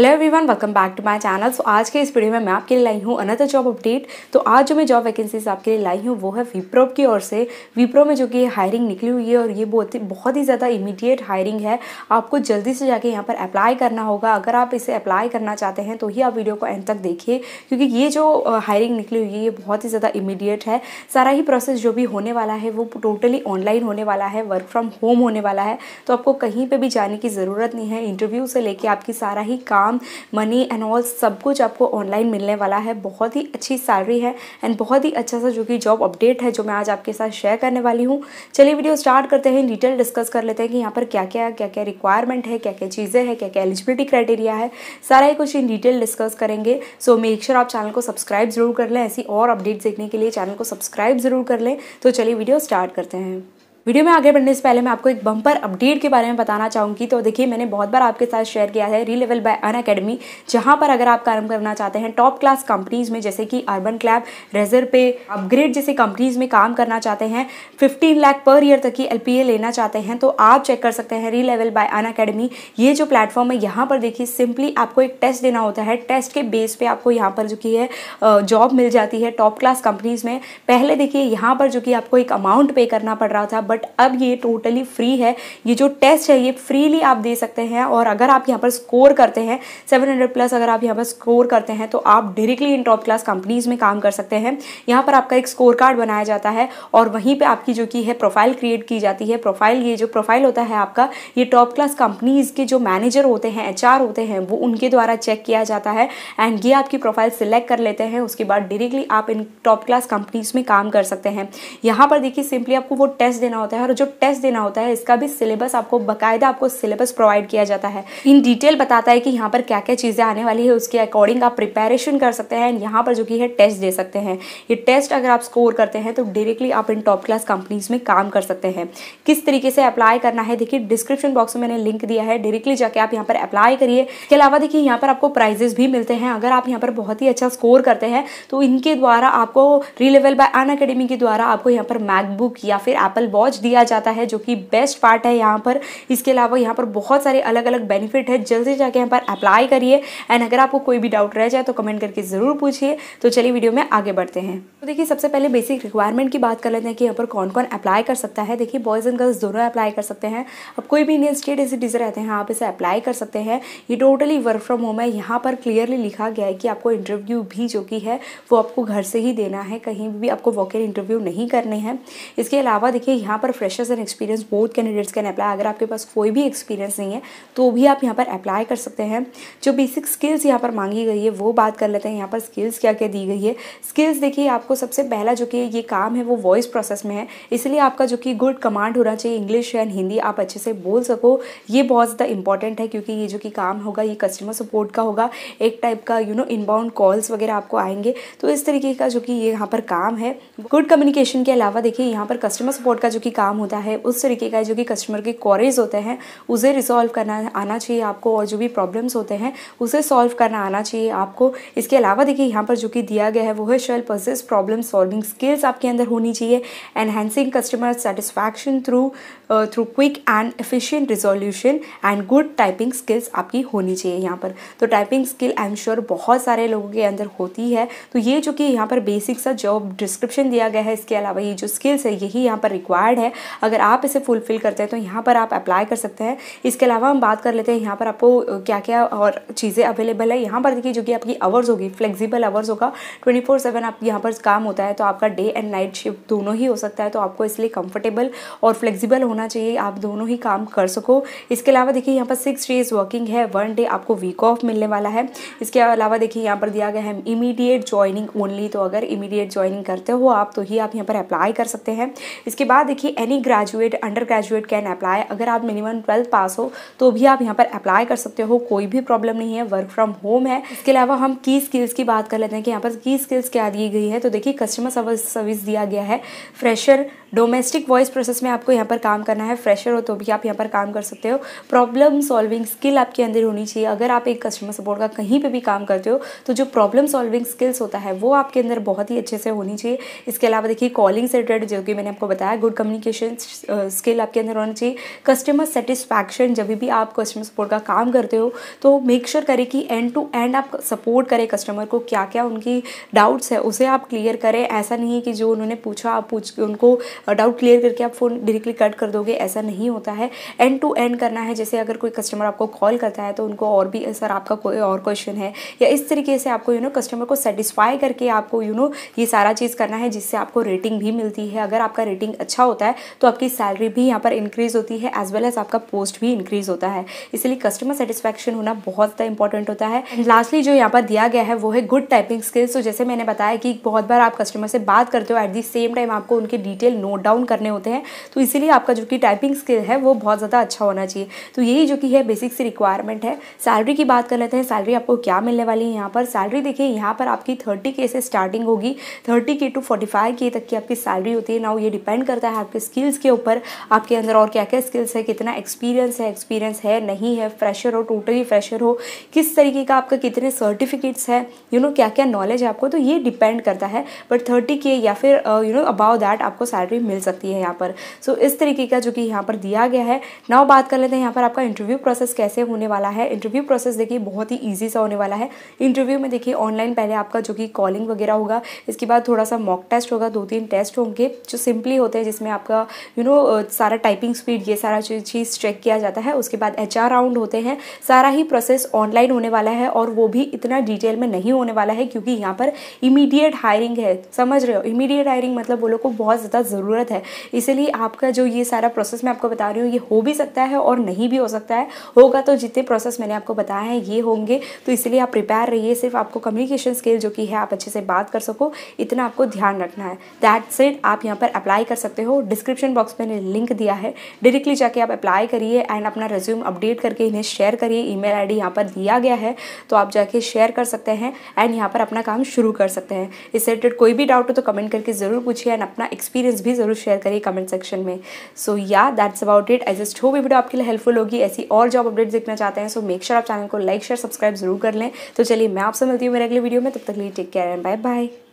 hello everyone welcome back to my channel so आज के इस वीडियो में मैं आपके लिए लाई हूँ अनदर जॉब अपडेट तो आज जो मैं जॉब वैकेंसीज आपके लिए लाई हूँ वो है विप्रो की ओर से विप्रो में जो कि हायरिंग निकली हुई है और ये बहुत ही बहुत ही ज़्यादा इमीडिएट हायरिंग है आपको जल्दी से जाके यहाँ पर अप्लाई करना होगा अगर आप इसे अप्लाई करना चाहते हैं तो ही आप वीडियो को एंड तक देखिए क्योंकि ये जो हायरिंग निकली हुई है ये बहुत ही ज़्यादा इमीडिएट है सारा ही प्रोसेस जो भी होने वाला है वो टोटली ऑनलाइन होने वाला है वर्क फ्रॉम होम होने वाला है तो आपको कहीं पर भी जाने की ज़रूरत नहीं है इंटरव्यू से लेकर आपकी सारा ही काम काम मनी एंड ऑल सब कुछ आपको ऑनलाइन मिलने वाला है बहुत ही अच्छी सैलरी है एंड बहुत ही अच्छा सा जो कि जॉब अपडेट है जो मैं आज आपके साथ शेयर करने वाली हूँ चलिए वीडियो स्टार्ट करते हैं डिटेल डिस्कस कर लेते हैं कि यहाँ पर क्या क्या क्या क्या रिक्वायरमेंट है क्या क्या चीज़ें हैं क्या क्या एलिजिबिलिटी क्राइटेरिया है सारा ही कुछ इन डिटेल डिस्कस करेंगे सो मेक श्योर आप चैनल को सब्सक्राइब जरूर कर लें ऐसी और अपडेट्स देखने के लिए चैनल को सब्सक्राइब जरूर कर लें तो चलिए वीडियो स्टार्ट करते हैं वीडियो में आगे बढ़ने से पहले मैं आपको एक बम्पर अपडेट के बारे में बताना चाहूंगी तो देखिए मैंने बहुत बार आपके साथ शेयर किया है री लेवल बाय अन अकेडमी जहाँ पर अगर आप काम करना चाहते हैं टॉप क्लास कंपनीज़ में जैसे कि Urban Clap Razorpay upGrad जैसे कंपनीज़ में काम करना चाहते हैं फिफ्टीन लाख पर ईयर तक की एल लेना चाहते हैं तो आप चेक कर सकते हैं री लेवल बाय अन अकेडमी ये जो प्लेटफॉर्म है यहाँ पर देखिए सिंपली आपको एक टेस्ट देना होता है टेस्ट के बेस पर आपको यहाँ पर जो कि है जॉब मिल जाती है टॉप क्लास कंपनीज़ में पहले देखिए यहाँ पर जो कि आपको एक अमाउंट पे करना पड़ रहा था बट बट अब ये टोटली फ्री है ये जो टेस्ट है ये फ्रीली आप दे सकते हैं और अगर आप यहाँ पर स्कोर करते हैं 700 प्लस अगर आप यहाँ पर स्कोर करते हैं तो आप directly in top class companies में काम कर सकते हैं यहाँ पर आपका एक स्कोर कार्ड बनाया जाता है और वहीं पर आपकी जो कि है प्रोफाइल क्रिएट की जाती है प्रोफाइल ये जो प्रोफाइल होता है आपका ये टॉप क्लास कंपनीज़ के जो मैनेजर होते हैं एच होते हैं वो उनके द्वारा चेक किया जाता है एंड ये आपकी प्रोफाइल सिलेक्ट कर लेते हैं उसके बाद डायरेक्टली आप इन टॉप क्लास कंपनीज़ में काम कर सकते हैं यहाँ पर देखिए सिंपली आपको वो टेस्ट देना देना होता है और जो टेस्ट देना होता है इसका भी सिलेबस आपको बकायदा आपको सिलेबस प्रोवाइड किया जाता है इन डिटेल बताता है कि यहाँ पर क्या क्या चीज़ें आने वाली है उसके अकॉर्डिंग आप प्रिपेरेशन कर सकते हैं यहाँ पर जो कि है टेस्ट दे सकते हैं ये टेस्ट अगर आप स्कोर करते हैं तो डायरेक्टली आप इन टॉप क्लास कंपनीज में काम कर सकते हैं किस तरीके से अप्लाई करना है देखिए डिस्क्रिप्शन बॉक्स में मैंने लिंक दिया है डायरेक्टली जाके आप यहाँ पर अप्लाई करिए इसके अलावा देखिए यहाँ पर आपको प्राइजेस भी मिलते हैं अगर आप यहाँ पर बहुत ही अच्छा स्कोर करते हैं तो इनके द्वारा आपको रीलेवल बाय अन के द्वारा आपको यहाँ पर मैकबुक या फिर एप्पल वॉच वॉच दिया जाता है जो कि बेस्ट पार्ट है यहाँ पर इसके अलावा यहाँ पर बहुत सारे अलग अलग बेनिफिट है जल्दी जाके यहाँ पर अप्लाई करिए एंड अगर आपको कोई भी डाउट रह जाए तो कमेंट करके ज़रूर पूछिए तो चलिए वीडियो में आगे बढ़ते हैं तो देखिए सबसे पहले बेसिक रिक्वायरमेंट की बात कर लेते हैं कि यहाँ पर कौन कौन अप्लाई कर सकता है देखिए बॉयज़ एंड गर्ल्स दोनों अप्लाई कर सकते हैं अब कोई भी इंडियन स्टेट सिटीज़ रहते हैं आप इसे अप्लाई कर सकते हैं ये टोटली वर्क फ्रॉम होम है यहाँ पर क्लियरली लिखा गया है कि आपको इंटरव्यू भी जो कि है वो आपको घर से ही देना है कहीं भी आपको वॉक इंटरव्यू नहीं करने हैं इसके अलावा देखिए यहाँ यहाँ पर freshers and experience both candidates can apply अगर आपके पास कोई भी एक्सपीरियंस नहीं है तो भी आप यहाँ पर अप्लाई कर सकते हैं जो बेसिक स्किल्स यहाँ पर मांगी गई है वो बात कर लेते हैं यहाँ पर स्किल्स क्या क्या दी गई है स्किल्स देखिए आपको सबसे पहला जो कि ये काम है वो वॉइस प्रोसेस में है इसलिए आपका जो कि गुड कमांड होना चाहिए इंग्लिश एंड हिंदी आप अच्छे से बोल सको ये बहुत ज़्यादा इंपॉर्टेंट है क्योंकि ये जो कि काम होगा ये कस्टमर सपोर्ट का होगा एक टाइप का यू नो इनबाउंड कॉल्स वगैरह आपको आएंगे तो इस तरीके का जो कि ये यहाँ पर काम है गुड कम्युनिकेशन के अलावा देखिए यहाँ पर कस्टमर सपोर्ट का जो कि की काम होता है उस तरीके का जो कि कस्टमर के क्वारीज होते हैं उसे रिसोल्व करना आना चाहिए आपको और जो भी प्रॉब्लम्स होते हैं उसे सॉल्व करना आना चाहिए आपको इसके अलावा देखिए यहाँ पर जो कि दिया गया है वो है शेल पर्सेस प्रॉब्लम सॉल्विंग स्किल्स आपके अंदर होनी चाहिए enhancing customer satisfaction through through quick and efficient resolution and good typing skills आपकी होनी चाहिए यहाँ पर तो typing skill I am sure बहुत सारे लोगों के अंदर होती है तो ये जो कि यहाँ पर बेसिक सा जॉब डिस्क्रिप्शन दिया गया है इसके अलावा ये जो स्किल्स है यही यहाँ पर रिक्वायर्ड रिक्वायर्ड है अगर आप इसे फुलफ़िल करते हैं तो यहाँ पर आप अप्लाई कर सकते हैं इसके अलावा हम बात कर लेते हैं यहाँ पर आपको क्या क्या और चीज़ें अवेलेबल है यहाँ पर देखिए जो कि आपकी आवर्स होगी फ्लेक्सिबल आवर्स होगा ट्वेंटी फोर सेवन आप यहाँ पर काम होता है तो आपका डे एंड नाइट शिफ्ट दोनों ही हो सकता है तो आपको इसलिए कंफर्टेबल और फ्लेक्सिबल होना चाहिए आप दोनों ही काम कर सको इसके अलावा देखिए यहाँ पर सिक्स डेज वर्किंग है वन डे आपको वीक ऑफ मिलने वाला है इसके अलावा देखिए यहाँ पर दिया गया है इमीडिएट ज्वाइनिंग ओनली तो अगर इमीडिएट ज्वाइनिंग करते हो आप तो ही आप यहाँ पर अप्लाई कर सकते हैं इसके बाद देखिए कि any graduate under graduate can apply अगर आप मिनिमम ट्वेल्थ पास हो तो भी आप यहाँ पर अप्लाई कर सकते हो कोई भी प्रॉब्लम नहीं है वर्क फ्रॉम होम है इसके अलावा हम की स्किल्स की बात कर लेते हैं कि यहाँ पर की स्किल्स क्या दी गई है तो देखिए कस्टमर सर्विस सर्विस दिया गया है फ्रेशर डोमेस्टिक वॉइस प्रोसेस में आपको यहाँ पर काम करना है फ्रेशर हो तो भी आप यहाँ पर काम कर सकते हो प्रॉब्लम सॉल्विंग स्किल आपके अंदर होनी चाहिए अगर आप एक कस्टमर सपोर्ट का कहीं पर भी काम करते हो तो जो प्रॉब्लम सॉल्विंग स्किल्स होता है वो आपके अंदर बहुत ही अच्छे से होनी चाहिए इसके अलावा देखिए कॉलिंग से रिलेटेड जो कि मैंने आपको बताया गुड कम्युनिक कम्युनिकेशन स्किल uh, आपके अंदर होना चाहिए कस्टमर सेटिस्फैक्शन जब भी आप कस्टमर सपोर्ट का काम करते हो तो मेक श्योर sure करें कि एंड टू एंड आप सपोर्ट करें कस्टमर को क्या क्या उनकी डाउट्स है उसे आप क्लियर करें ऐसा नहीं है कि जो उन्होंने पूछा आप पूछ उनको डाउट uh, क्लियर करके आप फ़ोन डायरेक्टली कट कर दोगे ऐसा नहीं होता है एंड टू एंड करना है जैसे अगर कोई कस्टमर आपको कॉल करता है तो उनको और भी uh, सर आपका कोई और क्वेश्चन है या इस तरीके से आपको यू नो कस्टमर को सेटिस्फाई करके आपको यू नो ये सारा चीज़ करना है जिससे आपको रेटिंग भी मिलती है अगर आपका रेटिंग अच्छा होता है है तो आपकी सैलरी भी यहाँ पर इंक्रीज़ होती है एज वेल एज आपका पोस्ट भी इंक्रीज़ होता है इसलिए कस्टमर सेटिस्फैक्शन होना बहुत ज़्यादा इंपॉर्टेंट होता है लास्टली जो यहाँ पर दिया गया है वो है गुड टाइपिंग स्किल्स तो जैसे मैंने बताया कि बहुत बार आप कस्टमर से बात करते हो एट दी सेम टाइम आपको उनके डिटेल नोट डाउन करने होते हैं तो इसीलिए आपका जो कि टाइपिंग स्किल है वो बहुत ज़्यादा अच्छा होना चाहिए तो यही जो कि है बेसिक सी रिक्वायरमेंट है सैलरी की बात कर लेते हैं सैलरी आपको क्या मिलने वाली है यहाँ पर सैलरी देखिए यहाँ पर आपकी थर्टी के से स्टार्टिंग होगी थर्टी के टू फोर्टी फाइव के तक की आपकी सैलरी होती है ना ये डिपेंड करता है आपके स्किल्स के ऊपर आपके अंदर और क्या क्या स्किल्स है कितना एक्सपीरियंस है एक्सपीरियंस है नहीं है फ्रेशर हो टोटली फ्रेशर हो किस तरीके का आपका कितने सर्टिफिकेट्स है यू नो क्या क्या नॉलेज है आपको तो ये डिपेंड करता है बट थर्टी के या फिर यू नो अबाउ दैट आपको सैलरी मिल सकती है यहाँ पर सो so, इस तरीके का जो कि यहाँ पर दिया गया है नाउ बात कर लेते हैं यहाँ पर आपका इंटरव्यू प्रोसेस कैसे होने वाला है इंटरव्यू प्रोसेस देखिए बहुत ही ईजी सा होने वाला है इंटरव्यू में देखिए ऑनलाइन पहले आपका जो कि कॉलिंग वगैरह होगा इसके बाद थोड़ा सा मॉक टेस्ट होगा दो तीन टेस्ट होंगे जो सिंपली होते हैं जिसमें आपका यू नो सारा टाइपिंग स्पीड ये सारा चीज़ चेक किया जाता है उसके बाद एच राउंड होते हैं सारा ही प्रोसेस ऑनलाइन होने वाला है और वो भी इतना डिटेल में नहीं होने वाला है क्योंकि यहाँ पर इमीडिएट हायरिंग है समझ रहे हो इमीडिएट हायरिंग मतलब वो लोग को बहुत ज़्यादा ज़रूरत है इसीलिए आपका जो ये सारा प्रोसेस मैं आपको बता रही हूँ ये हो भी सकता है और नहीं भी हो सकता है होगा तो जितने प्रोसेस मैंने आपको बताया है ये होंगे तो इसलिए आप प्रिपेयर रहिए सिर्फ आपको कम्युनिकेशन स्किल जो कि है आप अच्छे से बात कर सको इतना आपको ध्यान रखना है दैट सेट आप यहाँ पर अप्लाई कर सकते हो डिस्क्रिप्शन बॉक्स में लिंक दिया है डायरेक्टली जाके आप अप्लाई करिए एंड अपना रिज्यूम अपडेट करके इन्हें शेयर करिए ईमेल आईडी यहाँ पर दिया गया है तो आप जाके शेयर कर सकते हैं एंड यहाँ पर अपना काम शुरू कर सकते हैं इससे रिलेटेड कोई भी डाउट हो तो कमेंट करके ज़रूर पूछिए एंड अपना एक्सपीरियंस भी ज़रूर शेयर करिए कमेंट सेक्शन में सो या that's about it I just भी वीडियो आपके लिए हेल्पफुल होगी ऐसी और जॉब अपडेट देखना चाहते हैं सो मेक श्योर आप चैनल को लाइक शेयर सब्सक्राइब जरूर कर लें तो चलिए मैं आपसे मिलती हूँ मेरे अगले वीडियो में तब तक लिए take care and bye bye